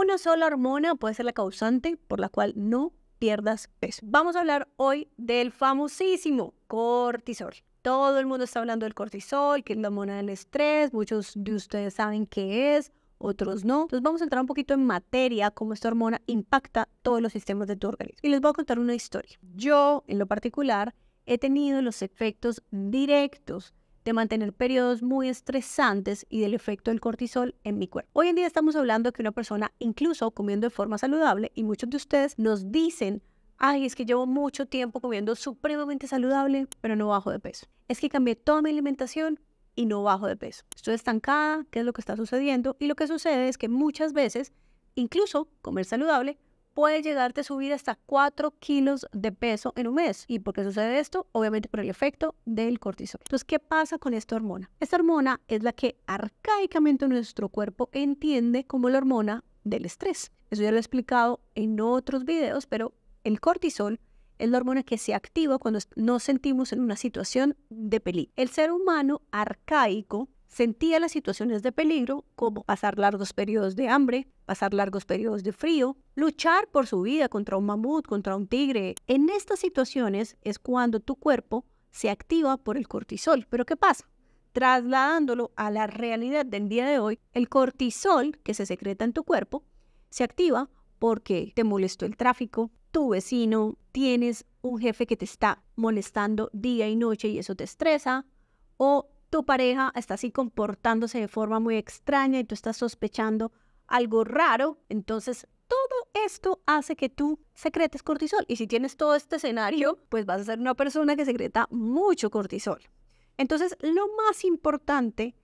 Una sola hormona puede ser la causante por la cual no pierdas peso. Vamos a hablar hoy del famosísimo cortisol. Todo el mundo está hablando del cortisol, que es la hormona del estrés, muchos de ustedes saben qué es, otros no. Entonces vamos a entrar un poquito en materia, cómo esta hormona impacta todos los sistemas de tu organismo. Y les voy a contar una historia. Yo, en lo particular, he tenido los efectos directos de mantener periodos muy estresantes y del efecto del cortisol en mi cuerpo. Hoy en día estamos hablando que una persona, incluso comiendo de forma saludable, y muchos de ustedes nos dicen, ay, es que llevo mucho tiempo comiendo supremamente saludable, pero no bajo de peso. Es que cambié toda mi alimentación y no bajo de peso. Estoy estancada, ¿qué es lo que está sucediendo? Y lo que sucede es que muchas veces, incluso comer saludable, puede llegarte a subir hasta 4 kilos de peso en un mes. ¿Y por qué sucede esto? Obviamente por el efecto del cortisol. Entonces, ¿qué pasa con esta hormona? Esta hormona es la que arcaicamente nuestro cuerpo entiende como la hormona del estrés. Eso ya lo he explicado en otros videos, pero el cortisol es la hormona que se activa cuando nos sentimos en una situación de peligro. El ser humano arcaico Sentía las situaciones de peligro, como pasar largos periodos de hambre, pasar largos periodos de frío, luchar por su vida contra un mamut, contra un tigre. En estas situaciones es cuando tu cuerpo se activa por el cortisol. Pero ¿qué pasa? Trasladándolo a la realidad del día de hoy, el cortisol que se secreta en tu cuerpo se activa porque te molestó el tráfico, tu vecino, tienes un jefe que te está molestando día y noche y eso te estresa, o tu pareja está así comportándose de forma muy extraña y tú estás sospechando algo raro, entonces todo esto hace que tú secretes cortisol. Y si tienes todo este escenario, pues vas a ser una persona que secreta mucho cortisol. Entonces, lo más importante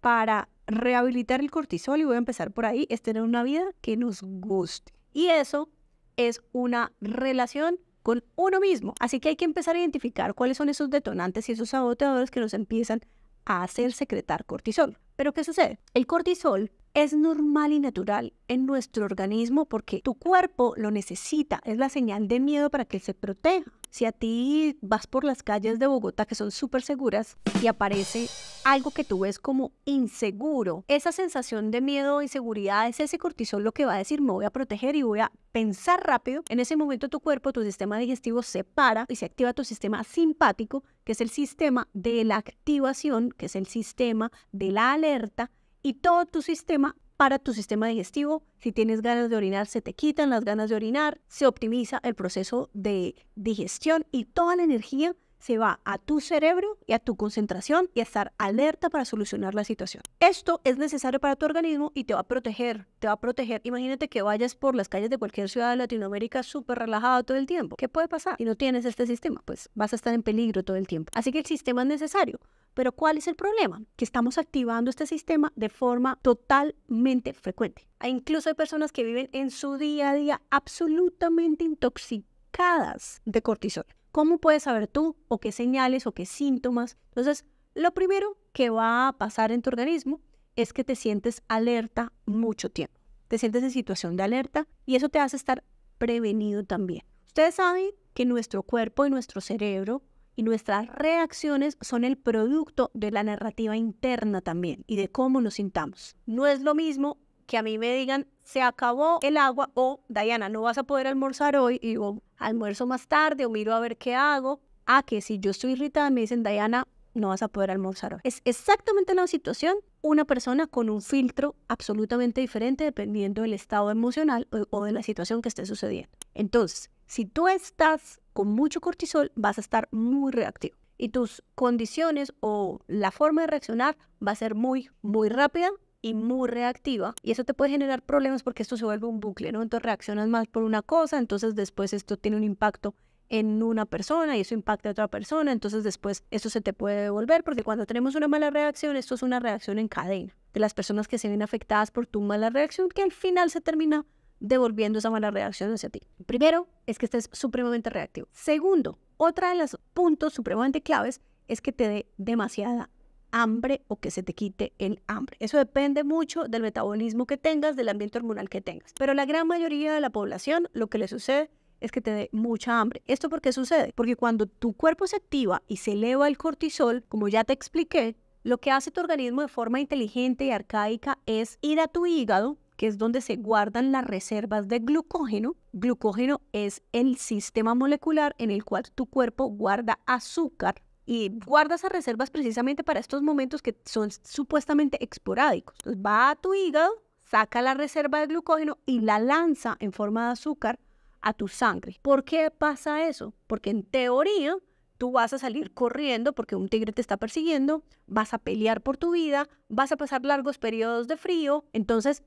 para rehabilitar el cortisol, y voy a empezar por ahí, es tener una vida que nos guste. Y eso es una relación con uno mismo. Así que hay que empezar a identificar cuáles son esos detonantes y esos saboteadores que nos empiezan a hacer secretar cortisol. Pero ¿qué sucede? El cortisol es normal y natural en nuestro organismo porque tu cuerpo lo necesita, es la señal de miedo para que se proteja. Si a ti vas por las calles de Bogotá que son súper seguras y aparece algo que tú ves como inseguro, esa sensación de miedo, inseguridad, es ese cortisol lo que va a decir me voy a proteger y voy a pensar rápido. En ese momento tu cuerpo, tu sistema digestivo se para y se activa tu sistema simpático, que es el sistema de la activación, que es el sistema de la alerta y todo tu sistema para tu sistema digestivo. Si tienes ganas de orinar, se te quitan las ganas de orinar, se optimiza el proceso de digestión y toda la energía se va a tu cerebro y a tu concentración y a estar alerta para solucionar la situación. Esto es necesario para tu organismo y te va a proteger, te va a proteger. Imagínate que vayas por las calles de cualquier ciudad de Latinoamérica súper relajado todo el tiempo. ¿Qué puede pasar si no tienes este sistema? Pues vas a estar en peligro todo el tiempo. Así que el sistema es necesario. Pero ¿cuál es el problema? Que estamos activando este sistema de forma totalmente frecuente. E incluso hay personas que viven en su día a día absolutamente intoxicadas de cortisol. ¿Cómo puedes saber tú o qué señales o qué síntomas? Entonces, lo primero que va a pasar en tu organismo es que te sientes alerta mucho tiempo. Te sientes en situación de alerta y eso te hace estar prevenido también. Ustedes saben que nuestro cuerpo y nuestro cerebro y nuestras reacciones son el producto de la narrativa interna también y de cómo nos sintamos. No es lo mismo que a mí me digan, se acabó el agua o, Diana, no vas a poder almorzar hoy y digo, almuerzo más tarde o miro a ver qué hago, a que si yo estoy irritada me dicen, Diana, no vas a poder almorzar hoy. Es exactamente la situación, una persona con un filtro absolutamente diferente dependiendo del estado emocional o, o de la situación que esté sucediendo. Entonces, si tú estás con mucho cortisol vas a estar muy reactivo y tus condiciones o la forma de reaccionar va a ser muy, muy rápida y muy reactiva. Y eso te puede generar problemas porque esto se vuelve un bucle, ¿no? Entonces reaccionas más por una cosa, entonces después esto tiene un impacto en una persona y eso impacta a otra persona, entonces después eso se te puede devolver porque cuando tenemos una mala reacción, esto es una reacción en cadena de las personas que se ven afectadas por tu mala reacción que al final se termina devolviendo esa mala reacción hacia ti. Primero, es que estés supremamente reactivo. Segundo, otra de las puntos supremamente claves es que te dé demasiada hambre o que se te quite el hambre. Eso depende mucho del metabolismo que tengas, del ambiente hormonal que tengas. Pero la gran mayoría de la población lo que le sucede es que te dé mucha hambre. ¿Esto por qué sucede? Porque cuando tu cuerpo se activa y se eleva el cortisol, como ya te expliqué, lo que hace tu organismo de forma inteligente y arcaica es ir a tu hígado que es donde se guardan las reservas de glucógeno. Glucógeno es el sistema molecular en el cual tu cuerpo guarda azúcar y guarda esas reservas precisamente para estos momentos que son supuestamente esporádicos. va a tu hígado, saca la reserva de glucógeno y la lanza en forma de azúcar a tu sangre. ¿Por qué pasa eso? Porque en teoría tú vas a salir corriendo porque un tigre te está persiguiendo, vas a pelear por tu vida, vas a pasar largos periodos de frío, entonces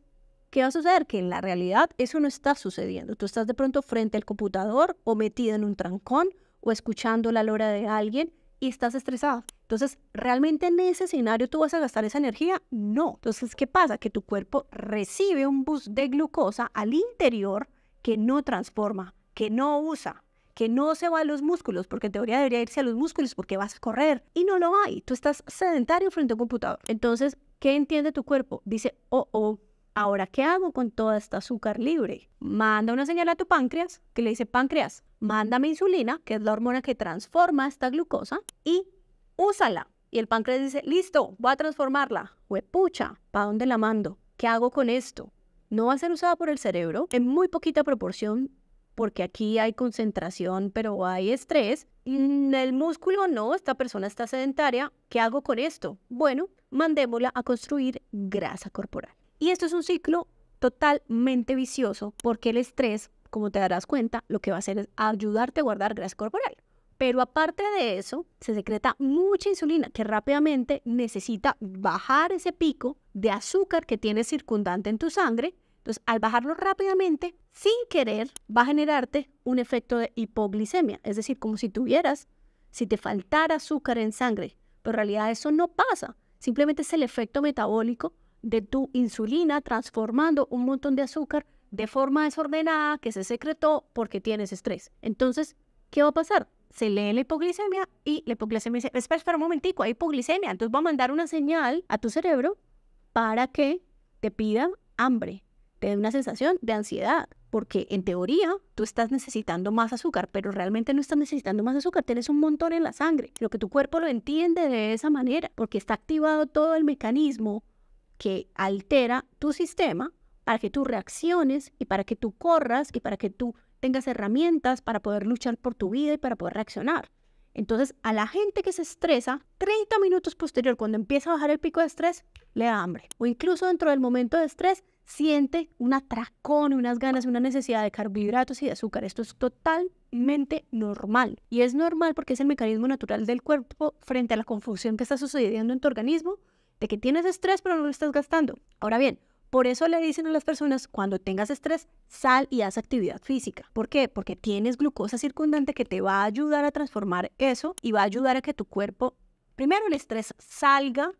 ¿Qué va a suceder? Que en la realidad eso no está sucediendo. Tú estás de pronto frente al computador o metido en un trancón o escuchando la lora de alguien y estás estresada. Entonces, ¿realmente en ese escenario tú vas a gastar esa energía? No. Entonces, ¿qué pasa? Que tu cuerpo recibe un bus de glucosa al interior que no transforma, que no usa, que no se va a los músculos, porque en teoría debería irse a los músculos porque vas a correr y no lo hay. Tú estás sedentario frente al computador. Entonces, ¿qué entiende tu cuerpo? Dice, oh, oh, Ahora, ¿qué hago con toda esta azúcar libre? Manda una señal a tu páncreas que le dice, páncreas, mándame insulina, que es la hormona que transforma esta glucosa, y úsala. Y el páncreas dice, listo, voy a transformarla. Huepucha, ¿para dónde la mando? ¿Qué hago con esto? No va a ser usada por el cerebro en muy poquita proporción porque aquí hay concentración, pero hay estrés. En El músculo no, esta persona está sedentaria. ¿Qué hago con esto? Bueno, mandémosla a construir grasa corporal. Y esto es un ciclo totalmente vicioso porque el estrés, como te darás cuenta, lo que va a hacer es ayudarte a guardar grasa corporal. Pero aparte de eso, se secreta mucha insulina que rápidamente necesita bajar ese pico de azúcar que tienes circundante en tu sangre. Entonces, al bajarlo rápidamente, sin querer, va a generarte un efecto de hipoglicemia. Es decir, como si tuvieras, si te faltara azúcar en sangre. Pero en realidad eso no pasa. Simplemente es el efecto metabólico de tu insulina transformando un montón de azúcar de forma desordenada que se secretó porque tienes estrés. Entonces, ¿qué va a pasar? Se lee la hipoglicemia y la hipoglicemia dice, espera, espera un momentico, hay hipoglicemia. Entonces va a mandar una señal a tu cerebro para que te pida hambre, te dé una sensación de ansiedad, porque en teoría tú estás necesitando más azúcar, pero realmente no estás necesitando más azúcar, tienes un montón en la sangre. Lo que tu cuerpo lo entiende de esa manera, porque está activado todo el mecanismo que altera tu sistema para que tú reacciones y para que tú corras y para que tú tengas herramientas para poder luchar por tu vida y para poder reaccionar. Entonces, a la gente que se estresa, 30 minutos posterior, cuando empieza a bajar el pico de estrés, le da hambre. O incluso dentro del momento de estrés, siente un atracón, unas ganas, una necesidad de carbohidratos y de azúcar. Esto es totalmente normal. Y es normal porque es el mecanismo natural del cuerpo frente a la confusión que está sucediendo en tu organismo de que tienes estrés pero no lo estás gastando. Ahora bien, por eso le dicen a las personas, cuando tengas estrés, sal y haz actividad física. ¿Por qué? Porque tienes glucosa circundante que te va a ayudar a transformar eso y va a ayudar a que tu cuerpo, primero el estrés salga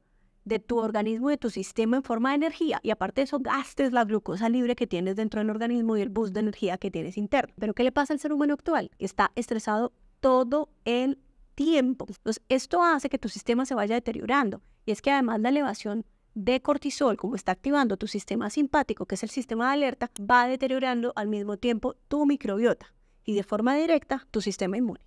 de tu organismo, de tu sistema en forma de energía. Y aparte de eso, gastes la glucosa libre que tienes dentro del organismo y el boost de energía que tienes interno. Pero ¿qué le pasa al ser humano actual? Está estresado todo el tiempo. Entonces, esto hace que tu sistema se vaya deteriorando. Y es que además la elevación de cortisol, como está activando tu sistema simpático, que es el sistema de alerta, va deteriorando al mismo tiempo tu microbiota y de forma directa tu sistema inmune.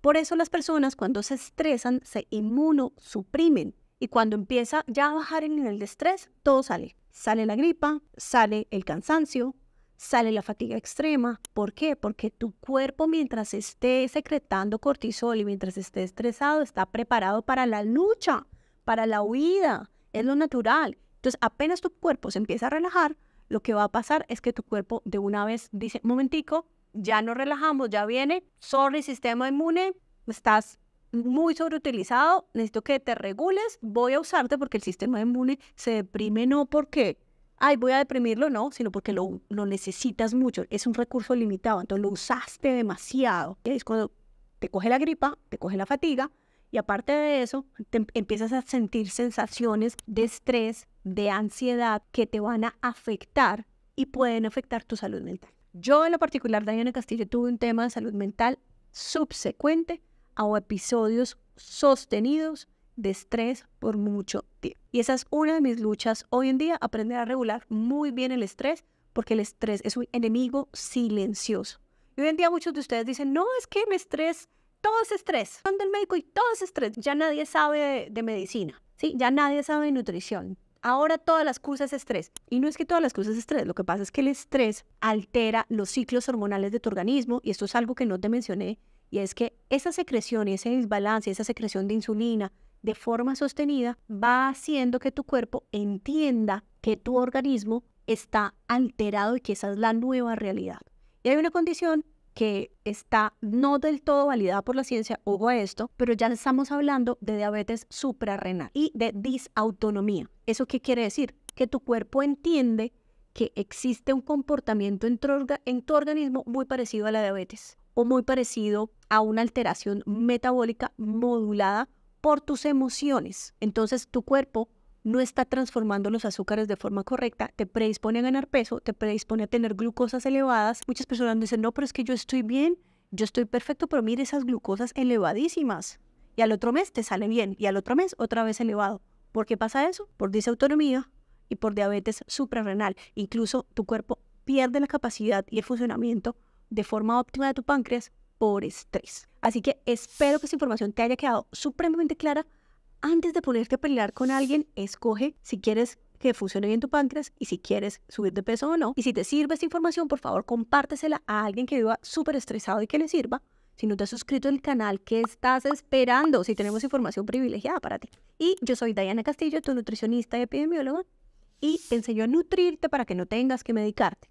Por eso las personas cuando se estresan se inmunosuprimen y cuando empieza ya a bajar el nivel de estrés, todo sale. Sale la gripa, sale el cansancio, sale la fatiga extrema. ¿Por qué? Porque tu cuerpo mientras esté secretando cortisol y mientras esté estresado está preparado para la lucha para la huida, es lo natural. Entonces, apenas tu cuerpo se empieza a relajar, lo que va a pasar es que tu cuerpo de una vez dice, momentico, ya nos relajamos, ya viene, sorry sistema inmune, estás muy sobreutilizado, necesito que te regules, voy a usarte porque el sistema inmune se deprime no porque, ay, voy a deprimirlo, no, sino porque lo, lo necesitas mucho, es un recurso limitado, entonces lo usaste demasiado. Es cuando te coge la gripa, te coge la fatiga, y aparte de eso, em, empiezas a sentir sensaciones de estrés, de ansiedad que te van a afectar y pueden afectar tu salud mental. Yo en lo particular, Diana Castillo, tuve un tema de salud mental subsecuente a episodios sostenidos de estrés por mucho tiempo. Y esa es una de mis luchas hoy en día, aprender a regular muy bien el estrés, porque el estrés es un enemigo silencioso. Y hoy en día muchos de ustedes dicen, no, es que el estrés todo es estrés. Son del médico y todo es estrés. Ya nadie sabe de, medicina, ¿sí? Ya nadie sabe de nutrición. Ahora todas las cosas es estrés. Y no es que todas las cosas es estrés, lo que pasa es que el estrés altera los ciclos hormonales de tu organismo y esto es algo que no te mencioné y es que esa secreción y ese desbalance, esa secreción de insulina de forma sostenida va haciendo que tu cuerpo entienda que tu organismo está alterado y que esa es la nueva realidad. Y hay una condición que está no del todo validada por la ciencia, ojo a esto, pero ya estamos hablando de diabetes suprarrenal y de disautonomía. ¿Eso qué quiere decir? Que tu cuerpo entiende que existe un comportamiento en tu, en tu organismo muy parecido a la diabetes o muy parecido a una alteración metabólica modulada por tus emociones. Entonces tu cuerpo no está transformando los azúcares de forma correcta, te predispone a ganar peso, te predispone a tener glucosas elevadas. Muchas personas dicen, no, pero es que yo estoy bien, yo estoy perfecto, pero mire esas glucosas elevadísimas. Y al otro mes te sale bien, y al otro mes otra vez elevado. ¿Por qué pasa eso? Por disautonomía y por diabetes suprarrenal. Incluso tu cuerpo pierde la capacidad y el funcionamiento de forma óptima de tu páncreas por estrés. Así que espero que esta información te haya quedado supremamente clara antes de ponerte a pelear con alguien, escoge si quieres que funcione bien tu páncreas y si quieres subir de peso o no. Y si te sirve esta información, por favor, compártesela a alguien que viva súper estresado y que le sirva. Si no te has suscrito al canal, ¿qué estás esperando? Si tenemos información privilegiada para ti. Y yo soy Diana Castillo, tu nutricionista y epidemióloga, y te enseño a nutrirte para que no tengas que medicarte.